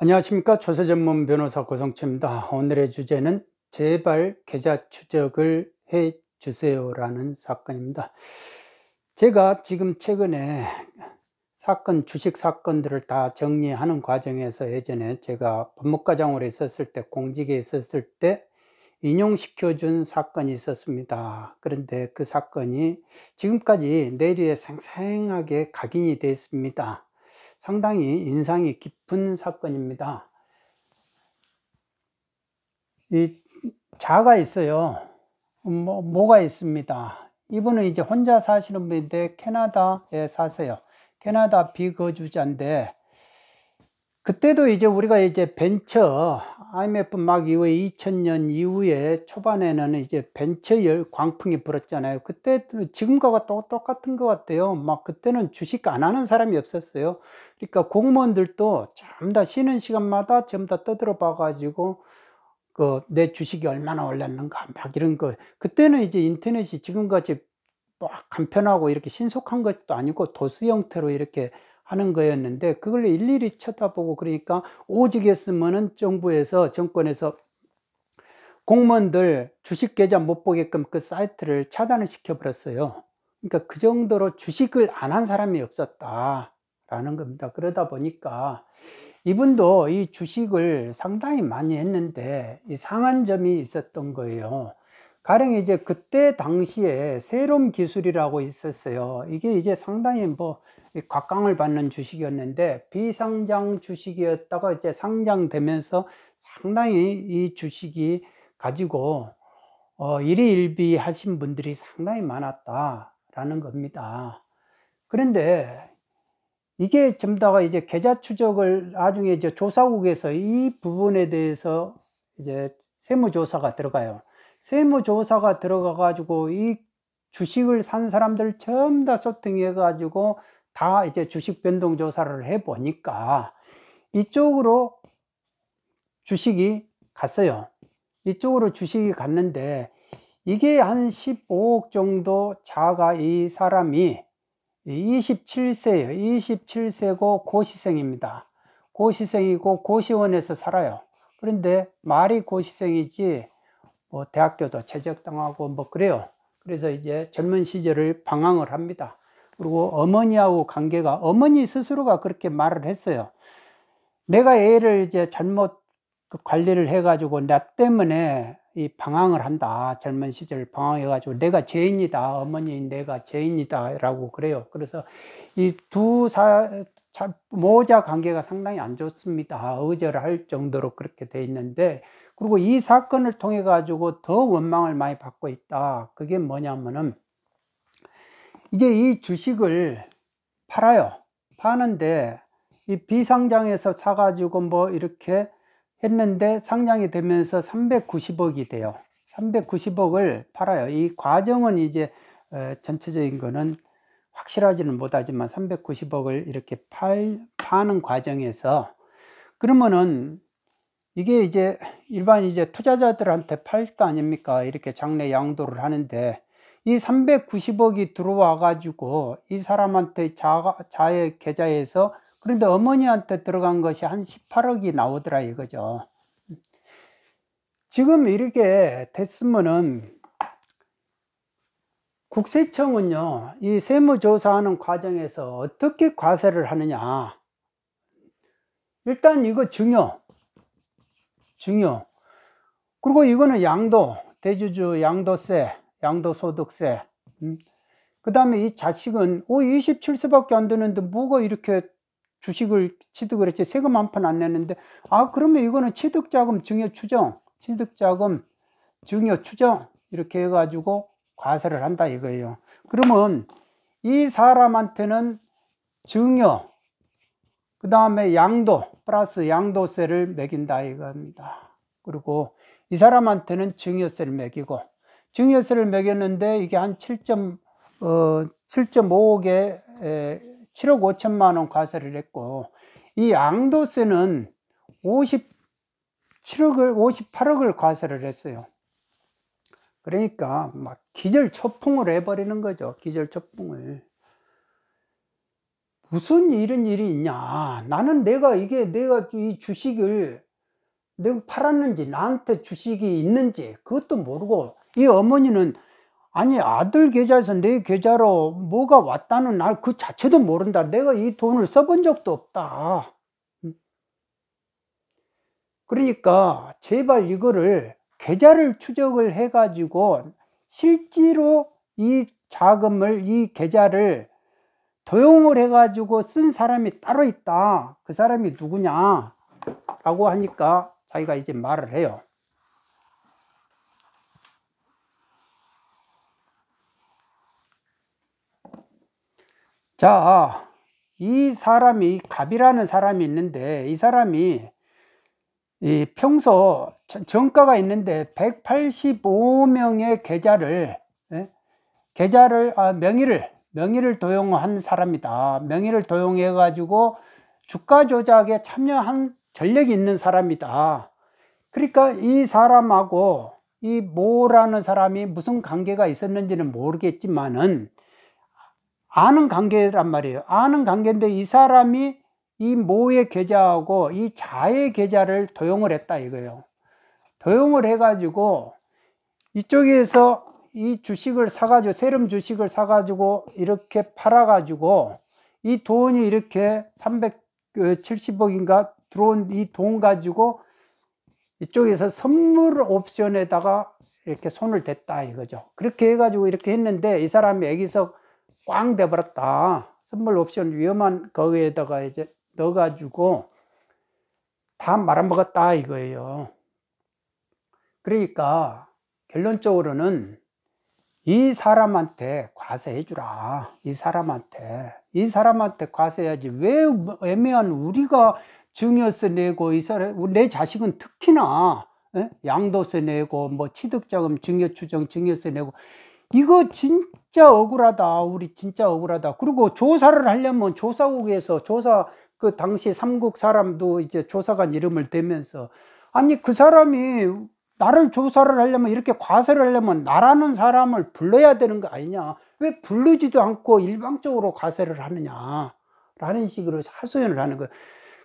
안녕하십니까 조세전문 변호사 고성채입니다 오늘의 주제는 제발 계좌 추적을 해 주세요 라는 사건입니다 제가 지금 최근에 사건 주식 사건들을 다 정리하는 과정에서 예전에 제가 법무과장으로 있었을 때 공직에 있었을 때 인용시켜준 사건이 있었습니다. 그런데 그 사건이 지금까지 내리에 생생하게 각인이 되어 있습니다. 상당히 인상이 깊은 사건입니다. 이 자가 있어요. 뭐, 뭐가 있습니다. 이분은 이제 혼자 사시는 분인데 캐나다에 사세요. 캐나다 비거주자인데 그때도 이제 우리가 이제 벤처 IMF 막 이후에 2000년 이후에 초반에는 이제 벤처 열 광풍이 불었잖아요. 그때 지금과 똑같은 것 같아요. 막 그때는 주식 안 하는 사람이 없었어요. 그러니까 공무원들도 전부 다 쉬는 시간마다 전부 다 떠들어 봐가지고 그 내 주식이 얼마나 올랐는가 막 이런 거. 그때는 이제 인터넷이 지금같이 막 간편하고 이렇게 신속한 것도 아니고 도스 형태로 이렇게 하는 거였는데 그걸 일일이 쳐다보고 그러니까 오직했으면은 정부에서 정권에서 공무원들 주식 계좌 못 보게끔 그 사이트를 차단을 시켜버렸어요. 그러니까 그 정도로 주식을 안 한 사람이 없었다라는 겁니다. 그러다 보니까 이분도 이 주식을 상당히 많이 했는데 이 상한 점이 있었던 거예요. 가령 이제 그때 당시에 새로운 기술이라고 있었어요. 이게 이제 상당히 뭐 곽강을 받는 주식이었는데 비상장 주식이었다가 이제 상장되면서 상당히 이 주식이 가지고 어, 일희일비 하신 분들이 상당히 많았다라는 겁니다. 그런데 이게 점다가 이제 계좌 추적을 나중에 이제 조사국에서 이 부분에 대해서 이제 세무조사가 들어가요. 세무조사가 들어가 가지고 이 주식을 산 사람들 전다 소통해 가지고 다 이제 주식 변동 조사를 해 보니까 이쪽으로 주식이 갔어요. 이쪽으로 주식이 갔는데 이게 한 15억 정도 자가 이 사람이 27세예요. 27세고 고시생입니다. 고시생이고 고시원에서 살아요. 그런데 말이 고시생이지 뭐 대학교도 최적당하고 뭐 그래요. 그래서 이제 젊은 시절을 방황을 합니다. 그리고 어머니하고 관계가 어머니 스스로가 그렇게 말을 했어요. 내가 애를 이제 잘못 그 관리를 해가지고 나 때문에 이 방황을 한다. 젊은 시절 방황해가지고 내가 죄인이다. 어머니 내가 죄인이다라고 그래요. 그래서 이 두 사, 모자 관계가 상당히 안 좋습니다. 의절할 정도로 그렇게 돼 있는데 그리고 이 사건을 통해 가지고 더 원망을 많이 받고 있다. 그게 뭐냐면은 이제 이 주식을 팔아요. 파는데 이 비상장에서 사가지고 뭐 이렇게 했는데 상장이 되면서 390억이 돼요. 390억을 팔아요. 이 과정은 이제 어, 전체적인 거는 확실하지는 못하지만 390억을 이렇게 팔, 파는 과정에서 그러면은 이게 이제 일반 이제 투자자들한테 팔 거 아닙니까? 이렇게 장래 양도를 하는데 이 390억이 들어와 가지고 이 사람한테 자, 자의 계좌에서 그런데 어머니한테 들어간 것이 한 18억이 나오더라 이거죠. 지금 이렇게 됐으면은 국세청은요, 이 세무조사하는 과정에서 어떻게 과세를 하느냐. 일단 이거 중요. 중요. 그리고 이거는 양도, 대주주 양도세, 양도소득세. 음. 그 다음에 이 자식은 오 27세밖에 안 되는데 뭐가 이렇게 주식을 취득을 했지 세금 한 푼안 내는데 아 그러면 이거는 취득자금 증여 추정 취득자금 증여 추정 이렇게 해가지고 과세를 한다 이거예요 그러면 이 사람한테는 증여 그 다음에 양도 플러스 양도세를 매긴다 이겁니다 그리고 이 사람한테는 증여세를 매기고 증여세를 매겼는데 이게 한 7. 5억에 7억 5천만 원 과세를 했고 이 양도세는 57억을 58억을 과세를 했어요. 그러니까 막 기절초풍을 해버리는 거죠. 기절초풍을. 무슨 이런 일이 있냐. 나는 내가 이게 내가 이 주식을 내가 팔았는지 나한테 주식이 있는지 그것도 모르고 이 어머니는 아니 아들 계좌에서 내 계좌로 뭐가 왔다는 날 그 자체도 모른다 내가 이 돈을 써본 적도 없다 음. 그러니까 제발 이거를 계좌를 추적을 해 가지고 실제로 이 자금을 이 계좌를 도용을 해 가지고 쓴 사람이 따로 있다 그 사람이 누구냐 라고 하니까 자기가 이제 말을 해요 자, 이 사람이 갑이라는 사람이 있는데 이 사람이 이 평소 정가가 있는데 185명의 계좌를 예? 계좌를 아, 명의를 명의를 도용한 사람이다. 명의를 도용해 가지고 주가 조작에 참여한 전력이 있는 사람이다. 그러니까 이 사람하고 이 모라는 사람이 무슨 관계가 있었는지는 모르겠지만은 아는 관계란 말이에요. 아는 관계인데 이 사람이 이 모의 계좌하고 이 자의 계좌를 도용을 했다 이거예요. 도용을 해가지고 이쪽에서 이 주식을 사가지고 세름 주식을 사가지고 이렇게 팔아가지고 이 돈이 이렇게 370억인가 그 들어온 이 돈 가지고 이쪽에서 선물 옵션에다가 이렇게 손을 댔다 이거죠. 그렇게 해가지고 이렇게 했는데 이 사람이 여기서 꽝 돼버렸다. 선물 옵션 위험한 거기에다가 이제 넣어가지고 다 말아먹었다 이거예요. 그러니까 결론적으로는 이 사람한테 과세해 주라. 이 사람한테. 이 사람한테 과세해야지. 왜 애매한 우리가 증여세 내고 이 사람, 내 자식은 특히나 예? 양도세 내고 뭐 취득자금 증여추정 증여세 내고 이거 진짜 억울하다. 우리 진짜 억울하다. 그리고 조사를 하려면 조사국에서 조사 그 당시 삼국 사람도 이제 조사관 이름을 대면서 아니 그 사람이 나를 조사를 하려면 이렇게 과세를 하려면 나라는 사람을 불러야 되는 거 아니냐 왜 부르지도 않고 일방적으로 과세를 하느냐 라는 식으로 하소연을 하는 거예요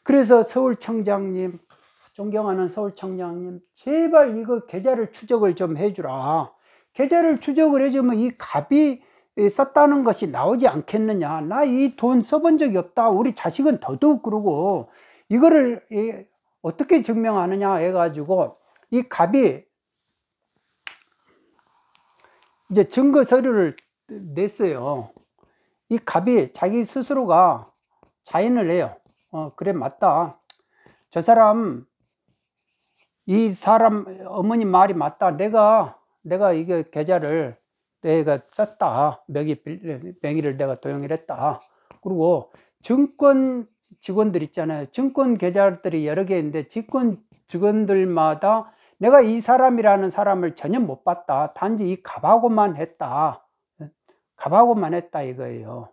그래서 서울청장님 존경하는 서울청장님 제발 이거 계좌를 추적을 좀 해주라 계좌를 추적을 해주면 이 갑이 썼다는 것이 나오지 않겠느냐 나 이 돈 써본 적이 없다 우리 자식은 더더욱 그러고 이거를 어떻게 증명하느냐 해가지고 이 갑이 이제 증거 서류를 냈어요 이 갑이 자기 스스로가 자인을 해요 어 그래 맞다 저 사람 이 사람 어머니 말이 맞다 내가 내가 이게 계좌를 내가 썼다. 명의, 명의를 내가 도용을 했다. 그리고 증권 직원들 있잖아요. 증권 계좌들이 여러 개 있는데 증권 직원들마다 내가 이 사람이라는 사람을 전혀 못 봤다. 단지 이 갑하고만 했다. 갑하고만 했다 이거예요.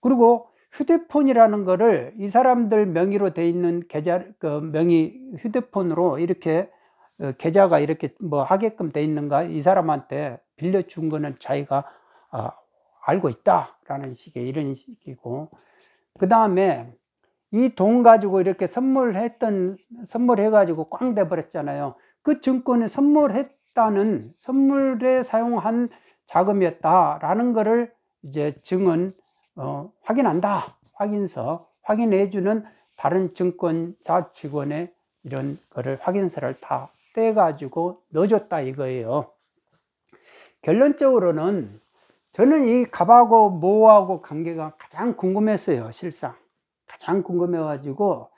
그리고 휴대폰이라는 거를 이 사람들 명의로 돼 있는 계좌 그 명의 휴대폰으로 이렇게 어, 계좌가 이렇게 뭐 하게끔 돼 있는가 이 사람한테 빌려준 거는 자기가 아, 알고 있다라는 식의 이런 식이고 그 다음에 이 돈 가지고 이렇게 선물했던 선물해 가지고 꽝 돼 버렸잖아요 그 증권에 선물했다는 선물에 사용한 자금이었다라는 거를 이제 증은 어, 확인한다 확인서 확인해 주는 다른 증권자 직원의 이런 거를 확인서를 다 빼가지고 넣어줬다 이거예요. 결론적으로는 저는 이 갑하고 모하고 관계가 가장 궁금했어요, 실상. 가장 궁금해가지고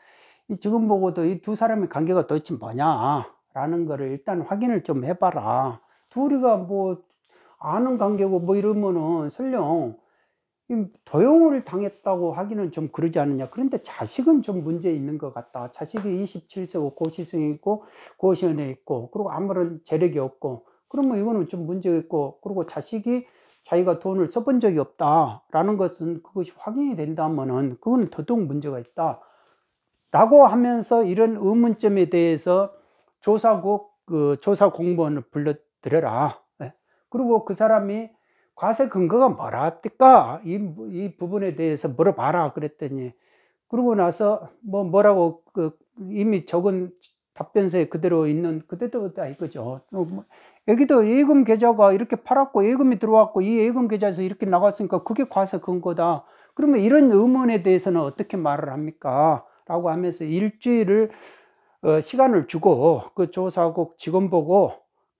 지금 보고도 이 두 사람의 관계가 도대체 뭐냐라는 거를 일단 확인을 좀 해봐라. 둘이가 뭐 아는 관계고 뭐 이러면은 설령 도용을 당했다고 하기는 좀 그러지 않느냐. 그런데 자식은 좀 문제 있는 것 같다. 자식이 27세고 고시생이있고 고시원에 있고 그리고 아무런 재력이 없고 그러면 이거는 좀 문제 가 있고 그리고 자식이 자기가 돈을 써본 적이 없다라는 것은 그것이 확인이 된다면은 그거는 더더욱 문제가 있다. 라고 하면서 이런 의문점에 대해서 조사국 그 조사 공무원을 불러들여라. 예. 그리고 그 사람이 과세 근거가 뭐라 니까 이, 이 부분에 대해서 물어봐라 그랬더니 그러고 나서 뭐 뭐라고 그 이미 적은 답변서에 그대로 있는 그대로 다 이거죠. 뭐 여기도 예금 계좌가 이렇게 팔았고 예금이 들어왔고 이 예금 계좌에서 이렇게 나갔으니까 그게 과세 근거다. 그러면 이런 의문에 대해서는 어떻게 말을 합니까? 라고 하면서 일주일을 어, 시간을 주고 그 조사국 직원보고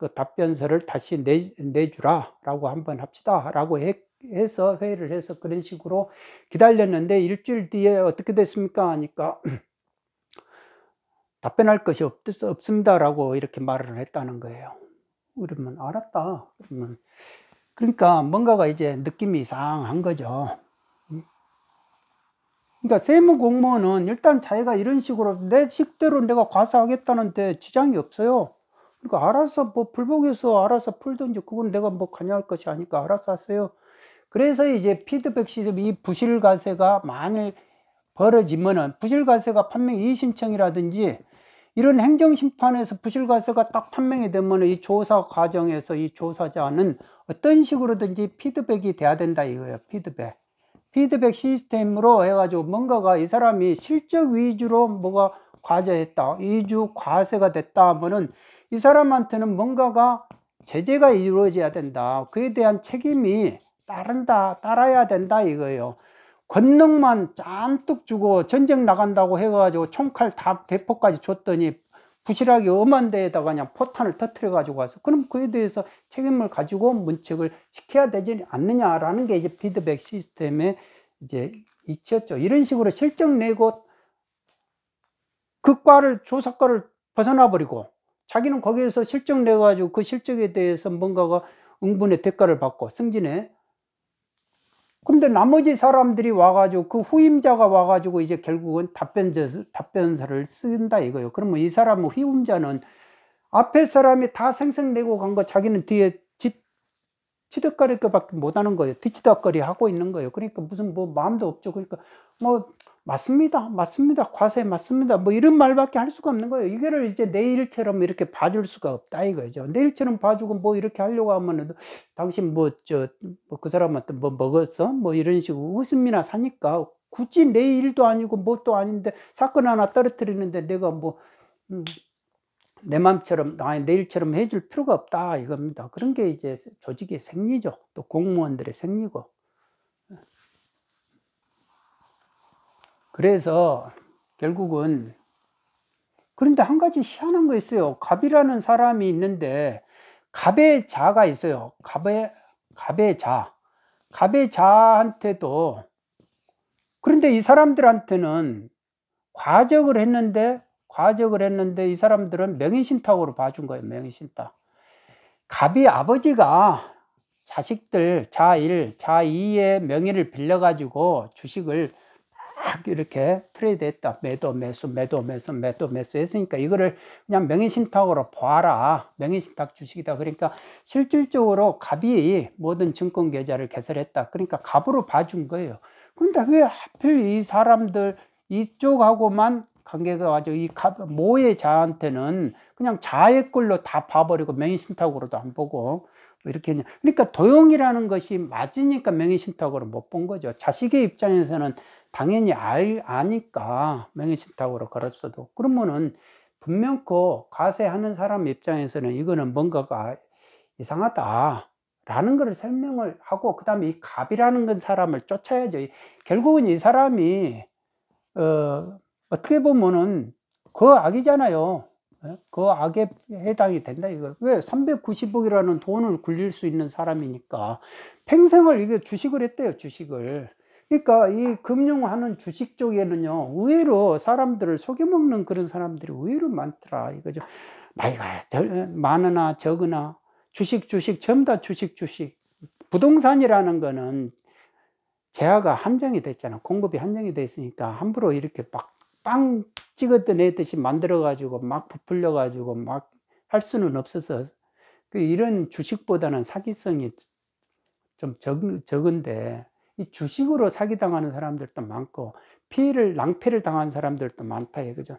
그 답변서를 다시 내, 내주라라고 한번 합시다라고 했, 해서 회의를 해서 그런 식으로 기다렸는데 일주일 뒤에 어떻게 됐습니까 하니까 답변할 것이 없, 없습니다라고 이렇게 말을 했다는 거예요. 그러면 알았다. 그러면 그러니까 뭔가가 이제 느낌이 이상한 거죠. 음. 그러니까 세무 공무원은 일단 자기가 이런 식으로 내 식대로 내가 과세하겠다는데 지장이 없어요. 그러니까 알아서 뭐 불복해서 알아서 풀든지 그건 내가 뭐 관여할 것이 아니까 알아서 하세요. 그래서 이제 피드백 시스템 이 부실 과세가 만일 벌어지면은 부실 과세가 판매 이의 신청이라든지 이런 행정 심판에서 부실 과세가 딱 판명이 되면 은이 조사 과정에서 이 조사자는 어떤 식으로든지 피드백이 돼야 된다 이거예요. 피드백. 피드백 시스템으로 해가지고 뭔가가 이 사람이 실적 위주로 뭐가 과제했다, 위주 과세가 됐다 하면은 이 사람한테는 뭔가가 제재가 이루어져야 된다. 그에 대한 책임이 따른다, 따라야 된다 이거예요. 권능만 잔뜩 주고 전쟁 나간다고 해가지고 총칼 다 대포까지 줬더니 부실하게 엄한 데에다가 그냥 포탄을 터트려 가지고 와서 그럼 그에 대해서 책임을 가지고 문책을 시켜야 되지 않느냐라는 게 이제 피드백 시스템에 이제 있치죠 이런 식으로 실적 내고 그과를 조사과를 벗어나 버리고 자기는 거기에서 실적 내가지고 그 실적에 대해서 뭔가가 응분의 대가를 받고 승진해. 그데 나머지 사람들이 와가지고 그 후임자가 와가지고 이제 결국은 답변자, 답변서를 쓴다 이거요 그러면 이사람 후임자는 앞에 사람이 다 생생내고 간 거 자기는 뒤에 치득거릴 것밖에 못하는 거예요. 뒤치덕거리 하고 있는 거예요. 그러니까 무슨 뭐 마음도 없죠. 그러니까 뭐 맞습니다. 맞습니다. 과세 맞습니다. 뭐 이런 말밖에 할 수가 없는 거예요. 이거를 이제 내 일처럼 이렇게 봐줄 수가 없다 이거죠. 내 일처럼 봐주고 뭐 이렇게 하려고 하면은 당신 뭐 저그 뭐 사람한테 뭐 먹었어? 뭐 이런 식으로 웃음이나 사니까 굳이 내 일도 아니고 뭣도 아닌데 사건 하나 떨어뜨리는데 내가 뭐 음, 내 맘처럼 아니 내 일처럼 해줄 필요가 없다 이겁니다. 그런 게 이제 조직의 생리죠. 또 공무원들의 생리고. 그래서 결국은 그런데 한 가지 희한한 거 있어요. 갑이라는 사람이 있는데 갑의 자가 있어요. 갑의 갑의 자. 갑의 자한테도 그런데 이 사람들한테는 과적을 했는데 과적을 했는데 이 사람들은 명의신탁으로 봐준 거예요. 명의신탁. 갑이 아버지가 자식들 자일, 자이의 명의를 빌려가지고 주식을 막 이렇게 트레이드했다. 매도 매수 매도 매수 매도 매수 했으니까 이거를 그냥 명의신탁으로 봐라. 명의신탁 주식이다. 그러니까 실질적으로 갑이 모든 증권 계좌를 개설했다. 그러니까 갑으로 봐준 거예요. 근데 왜 하필 이 사람들 이쪽하고만 관계가 가지고 이 모의 자한테는 그냥 자의 걸로 다 봐버리고 명의신탁으로도 안 보고 뭐 이렇게 했냐. 그러니까 도용이라는 것이 맞으니까 명의신탁으로 못 본 거죠. 자식의 입장에서는 당연히 알, 아니까 명의신탁으로 걸었어도. 그러면은 분명코 과세하는 사람 입장에서는 이거는 뭔가가 이상하다. 라는 것을 설명을 하고, 그 다음에 이 갑이라는 건 사람을 쫓아야죠. 결국은 이 사람이, 어, 어떻게 보면은 그 악이잖아요. 예? 그 악에 해당이 된다 이거 왜 390억이라는 돈을 굴릴 수 있는 사람이니까 평생을 이게 주식을 했대요 주식을 그러니까 이 금융하는 주식 쪽에는요 의외로 사람들을 속여먹는 그런 사람들이 의외로 많더라 이거죠 나이가 많으나 적으나 주식 주식 전부 다 주식 주식 부동산이라는 거는 재화가 한정이 됐잖아 공급이 한정이 돼으니까 함부로 이렇게 막빵 찍었던 애듯이 만들어가지고 막 부풀려가지고 막 할 수는 없어서 그 이런 주식보다는 사기성이 좀 적, 적은데 이 주식으로 사기당하는 사람들도 많고 피해를 낭패를 당한 사람들도 많다 이거죠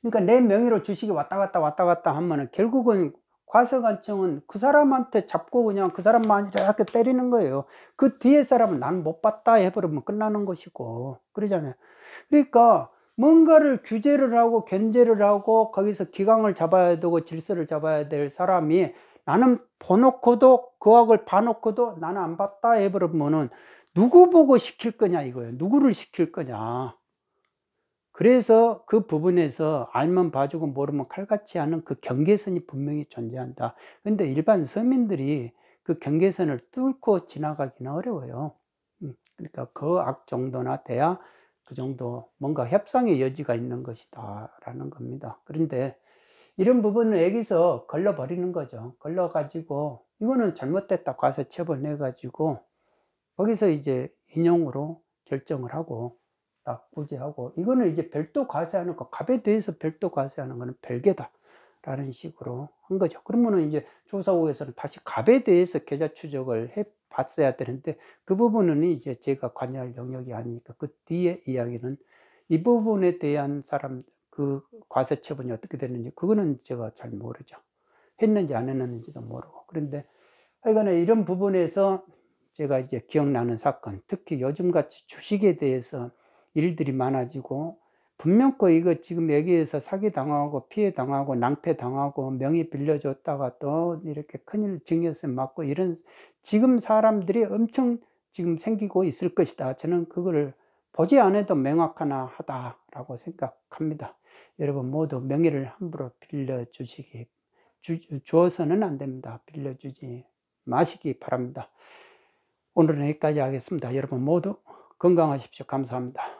그러니까 내 명의로 주식이 왔다 갔다 왔다 갔다 하면은 결국은 과세관청은 그 사람한테 잡고 그냥 그 사람만 이렇게 때리는 거예요 그 뒤에 사람은 난 못 봤다 해버리면 끝나는 것이고 그러잖아요 그러니까 뭔가를 규제를 하고 견제를 하고 거기서 기강을 잡아야 되고 질서를 잡아야 될 사람이 나는 보놓고도 그 악을 봐놓고도 나는 안 봤다 해버리면은 누구 보고 시킬 거냐 이거예요. 누구를 시킬 거냐. 그래서 그 부분에서 알면 봐주고 모르면 칼같이 하는 그 경계선이 분명히 존재한다. 근데 일반 서민들이 그 경계선을 뚫고 지나가기는 어려워요. 음, 그러니까 그 악 정도나 돼야 그 정도 뭔가 협상의 여지가 있는 것이다라는 겁니다. 그런데 이런 부분은 여기서 걸러버리는 거죠. 걸러가지고 이거는 잘못됐다 가서 처벌해가지고 거기서 이제 인용으로 결정을 하고 딱 구제하고 이거는 이제 별도 과세하는 거 갑에 대해서 별도 과세하는 거는 별개다 라는 식으로 한 거죠. 그러면은 이제 조사국에서는 다시 갑에 대해서 계좌 추적을 해 봤어야 되는데 그 부분은 이제 제가 관여할 영역이 아니니까 그 뒤에 이야기는 이 부분에 대한 사람 그 과세 처분이 어떻게 됐는지 그거는 제가 잘 모르죠. 했는지 안 했는지도 모르고 그런데 하여간에 이런 부분에서 제가 이제 기억나는 사건 특히 요즘같이 주식에 대해서 일들이 많아지고 분명코 이거 지금 여기에서 사기 당하고 피해 당하고 낭패 당하고 명의 빌려줬다가 또 이렇게 큰일 증여세 맞고 이런 지금 사람들이 엄청 지금 생기고 있을 것이다. 저는 그거를 보지 않아도 명확하나 하다라고 생각합니다. 여러분 모두 명의를 함부로 빌려주시기 주, 주어서는 안 됩니다. 빌려주지 마시기 바랍니다. 오늘은 여기까지 하겠습니다. 여러분 모두 건강하십시오. 감사합니다.